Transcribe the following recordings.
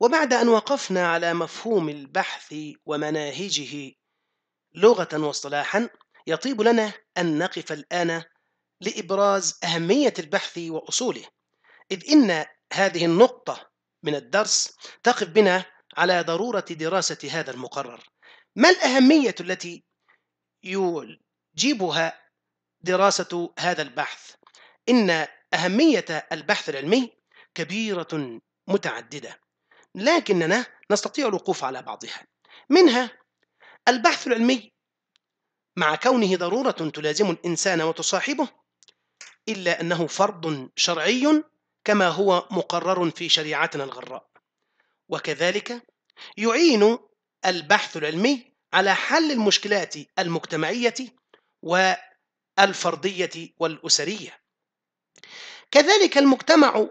وبعد أن وقفنا على مفهوم البحث ومناهجه لغة واصطلاحا يطيب لنا أن نقف الآن لإبراز أهمية البحث وأصوله إذ إن هذه النقطة من الدرس تقف بنا على ضرورة دراسة هذا المقرر ما الأهمية التي يجيبها دراسة هذا البحث؟ إن أهمية البحث العلمي كبيرة متعددة لكننا نستطيع الوقوف على بعضها منها البحث العلمي مع كونه ضرورة تلازم الإنسان وتصاحبه إلا أنه فرض شرعي كما هو مقرر في شريعتنا الغراء وكذلك يعين البحث العلمي على حل المشكلات المجتمعية والفردية والأسرية كذلك المجتمع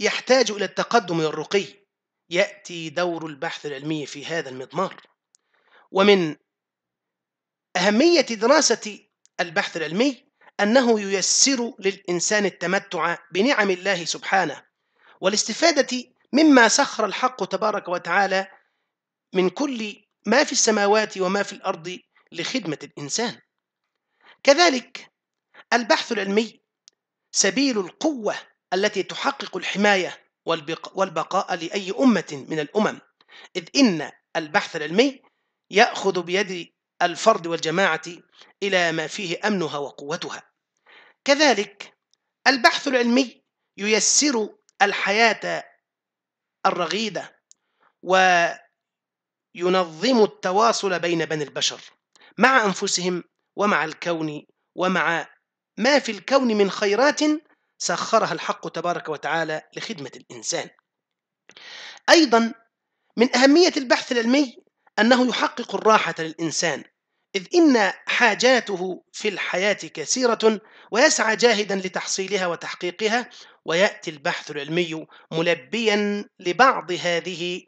يحتاج إلى التقدم والرقي يأتي دور البحث العلمي في هذا المضمار ومن أهمية دراسة البحث العلمي أنه ييسر للإنسان التمتع بنعم الله سبحانه والاستفادة مما سخر الحق تبارك وتعالى من كل ما في السماوات وما في الأرض لخدمة الإنسان كذلك البحث العلمي سبيل القوة التي تحقق الحماية والبقاء لأي أمة من الأمم إذ إن البحث العلمي يأخذ بيد الفرد والجماعة إلى ما فيه أمنها وقوتها كذلك البحث العلمي ييسر الحياة الرغيدة وينظم التواصل بين بني البشر مع أنفسهم ومع الكون ومع ما في الكون من خيرات سخرها الحق تبارك وتعالى لخدمة الإنسان أيضا من أهمية البحث العلمي أنه يحقق الراحة للإنسان إذ إن حاجاته في الحياة كثيرة ويسعى جاهدا لتحصيلها وتحقيقها ويأتي البحث العلمي ملبيا لبعض هذه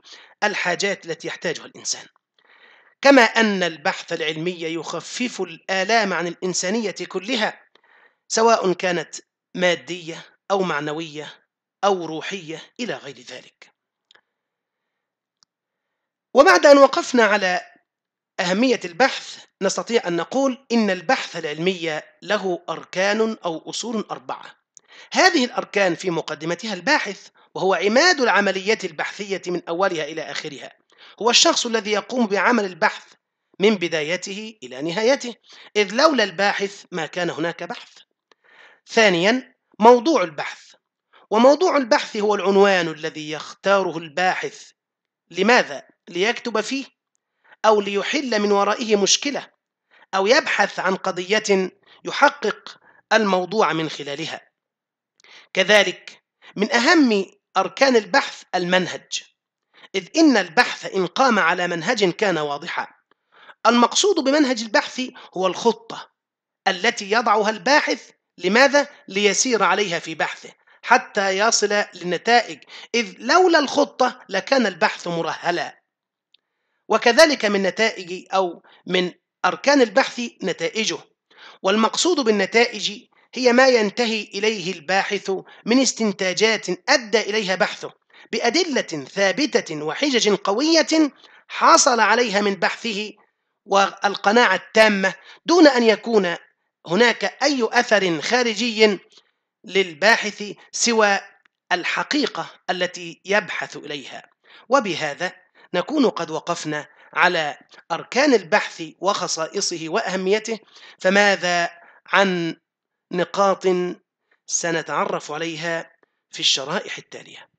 الحاجات التي يحتاجها الإنسان كما أن البحث العلمي يخفف الآلام عن الإنسانية كلها سواء كانت مادية أو معنوية أو روحية إلى غير ذلك وبعد أن وقفنا على أهمية البحث نستطيع أن نقول إن البحث العلمي له أركان أو أصول أربعة هذه الأركان في مقدمتها الباحث وهو عماد العمليات البحثية من أولها إلى آخرها هو الشخص الذي يقوم بعمل البحث من بدايته إلى نهايته إذ لولا الباحث ما كان هناك بحث ثانيا موضوع البحث وموضوع البحث هو العنوان الذي يختاره الباحث لماذا ليكتب فيه او ليحل من ورائه مشكله او يبحث عن قضيه يحقق الموضوع من خلالها كذلك من اهم اركان البحث المنهج اذ ان البحث ان قام على منهج كان واضحا المقصود بمنهج البحث هو الخطه التي يضعها الباحث لماذا؟ ليسير عليها في بحثه حتى يصل للنتائج إذ لولا الخطة لكان البحث مرهلا وكذلك من نتائج أو من أركان البحث نتائجه والمقصود بالنتائج هي ما ينتهي إليه الباحث من استنتاجات أدى إليها بحثه بأدلة ثابتة وحجج قوية حصل عليها من بحثه والقناعة التامة دون أن يكون هناك أي أثر خارجي للباحث سوى الحقيقة التي يبحث إليها وبهذا نكون قد وقفنا على أركان البحث وخصائصه وأهميته فماذا عن نقاط سنتعرف عليها في الشرائح التالية